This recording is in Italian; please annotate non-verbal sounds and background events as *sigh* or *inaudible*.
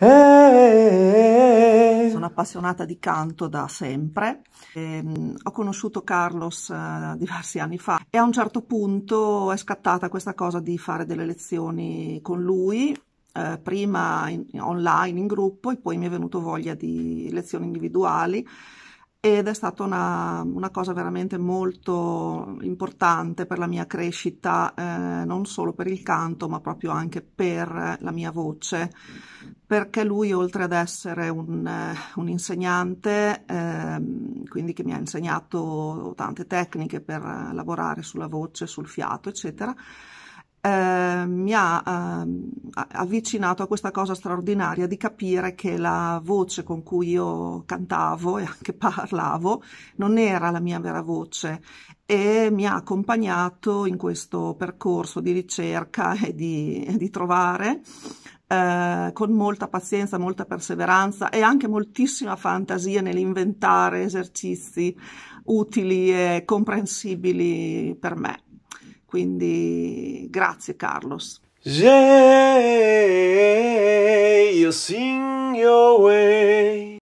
Eh. Sono appassionata di canto da sempre. E, ehm, mh, ho conosciuto Carlos uh, diversi anni fa e a un certo punto è scattata questa cosa di fare delle lezioni con lui. Eh, prima in, online in gruppo e poi mi è venuto voglia di lezioni individuali ed è stata una, una, cosa veramente molto importante per la mia crescita, eh, non solo per il canto, ma proprio anche per la mia voce, perché lui, oltre ad essere un, eh, un insegnante, eh, quindi che mi ha insegnato tante tecniche per lavorare sulla voce, sul fiato, eccetera, eh, mi ha ehm, avvicinato a questa cosa straordinaria di capire che la voce con cui io cantavo e anche *laughs* parlavo non era la mia vera voce e mi ha accompagnato in questo percorso di ricerca *laughs* e di, di trovare eh, con molta pazienza, molta perseveranza e anche moltissima fantasia nell'inventare esercizi utili e comprensibili per me. Quindi grazie Carlos. Yeah,